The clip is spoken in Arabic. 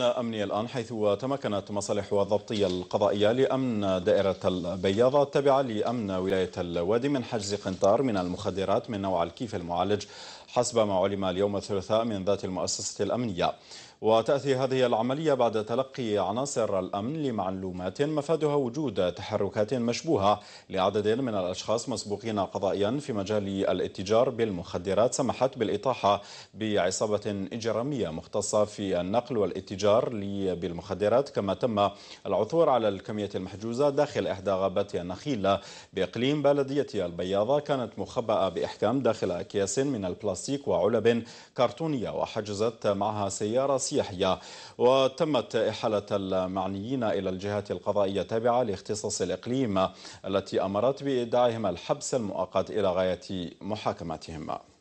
أمني الآن حيث تمكنت مصالح الضبطية القضائية لأمن دائرة البياضة التابعة لأمن ولاية الوادي من حجز قنطار من المخدرات من نوع الكيف المعالج حسب ما علم اليوم الثلاثاء من ذات المؤسسة الأمنية وتأتي هذه العملية بعد تلقي عناصر الأمن لمعلومات مفادها وجود تحركات مشبوهة لعدد من الأشخاص مسبوقين قضائيا في مجال الاتجار بالمخدرات سمحت بالإطاحة بعصابة إجرامية مختصة في النقل والاتجار التجار بالمخدرات كما تم العثور على الكمية المحجوزة داخل إحدى غابات النخيلة بإقليم بلدية البياضة كانت مخبأة بإحكام داخل أكياس من البلاستيك وعلب كرتونية وحجزت معها سيارة سياحية وتمت إحالة المعنيين إلى الجهات القضائية التابعة لاختصاص الإقليم التي أمرت بإدعائهم الحبس المؤقت إلى غاية محاكمتهم